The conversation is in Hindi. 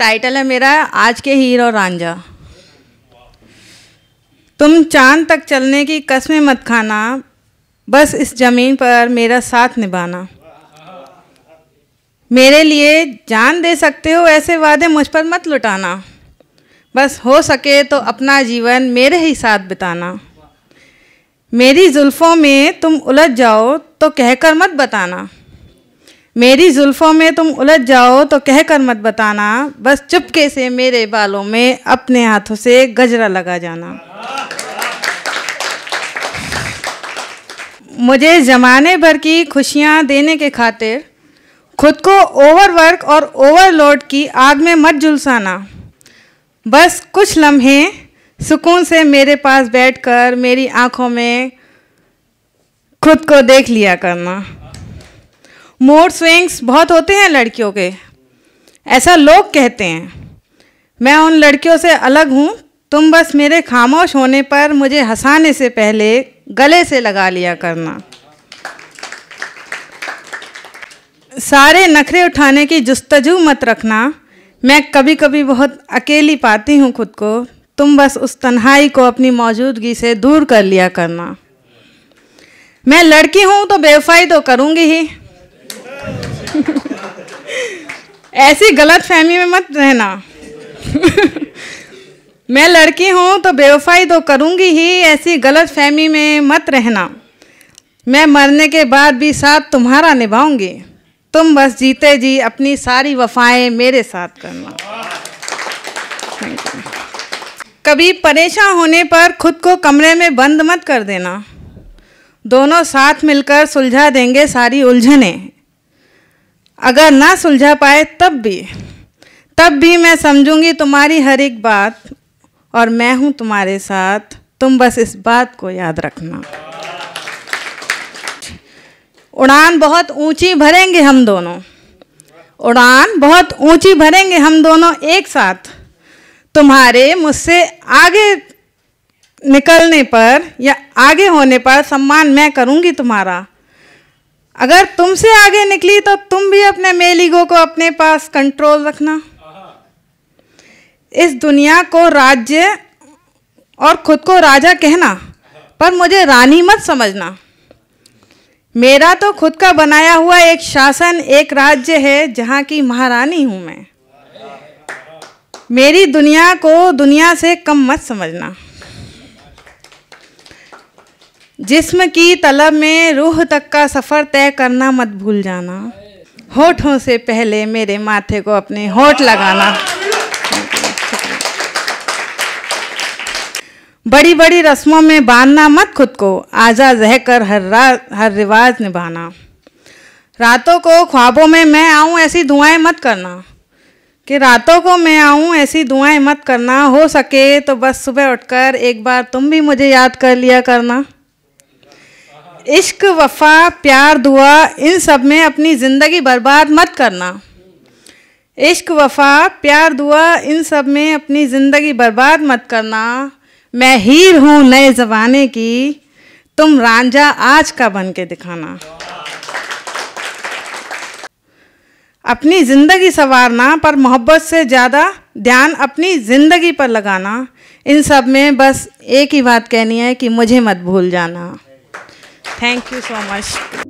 टाइटल है मेरा आज के हीरो रांझा तुम चांद तक चलने की कस्में मत खाना बस इस ज़मीन पर मेरा साथ निभाना मेरे लिए जान दे सकते हो ऐसे वादे मुझ पर मत लुटाना बस हो सके तो अपना जीवन मेरे ही साथ बिताना मेरी जुल्फ़ों में तुम उलझ जाओ तो कहकर मत बताना मेरी जुल्फ़ों में तुम उलझ जाओ तो कह कर मत बताना बस चुपके से मेरे बालों में अपने हाथों से गजरा लगा जाना मुझे ज़माने भर की खुशियाँ देने के खातिर खुद को ओवरवर्क और ओवरलोड की आग में मत जुलसाना बस कुछ लम्हे सुकून से मेरे पास बैठकर मेरी आँखों में खुद को देख लिया करना मूड स्विंग्स बहुत होते हैं लड़कियों के ऐसा लोग कहते हैं मैं उन लड़कियों से अलग हूँ तुम बस मेरे खामोश होने पर मुझे हंसाने से पहले गले से लगा लिया करना सारे नखरे उठाने की जस्तजू मत रखना मैं कभी कभी बहुत अकेली पाती हूँ खुद को तुम बस उस तन्हाई को अपनी मौजूदगी से दूर कर लिया करना मैं लड़की हूँ तो बेवफाई तो करूँगी ही ऐसी गलत फहमी में मत रहना मैं लड़की हूँ तो बेवफाई तो करूँगी ही ऐसी गलत फहमी में मत रहना मैं मरने के बाद भी साथ तुम्हारा निभाऊंगी तुम बस जीते जी अपनी सारी वफाएं मेरे साथ करना कभी परेशान होने पर खुद को कमरे में बंद मत कर देना दोनों साथ मिलकर सुलझा देंगे सारी उलझने अगर ना सुलझा पाए तब भी तब भी मैं समझूंगी तुम्हारी हर एक बात और मैं हूँ तुम्हारे साथ तुम बस इस बात को याद रखना उड़ान बहुत ऊंची भरेंगे हम दोनों उड़ान बहुत ऊंची भरेंगे हम दोनों एक साथ तुम्हारे मुझसे आगे निकलने पर या आगे होने पर सम्मान मैं करूँगी तुम्हारा अगर तुमसे आगे निकली तो तुम भी अपने मेल ईगो को अपने पास कंट्रोल रखना इस दुनिया को राज्य और खुद को राजा कहना पर मुझे रानी मत समझना मेरा तो खुद का बनाया हुआ एक शासन एक राज्य है जहाँ की महारानी हूँ मैं मेरी दुनिया को दुनिया से कम मत समझना जिस्म की तलब में रूह तक का सफ़र तय करना मत भूल जाना होठों से पहले मेरे माथे को अपने होठ लगाना बड़ी बड़ी रस्मों में बांधना मत खुद को आज़ा रह कर हर रा हर रिवाज निभाना रातों को ख्वाबों में मैं आऊँ ऐसी दुआएं मत करना कि रातों को मैं आऊँ ऐसी दुआएं मत करना हो सके तो बस सुबह उठकर एक बार तुम भी मुझे याद कर लिया करना इश्क वफा प्यार दुआ इन सब में अपनी ज़िंदगी बर्बाद मत करना इश्क वफा प्यार दुआ इन सब में अपनी ज़िंदगी बर्बाद मत करना मैं हीर हूँ नए ज़माने की तुम रांझा आज का बन के दिखाना अपनी ज़िंदगी संवारना पर मोहब्बत से ज़्यादा ध्यान अपनी ज़िंदगी पर लगाना इन सब में बस एक ही बात कहनी है कि मुझे मत भूल जाना Thank you so much.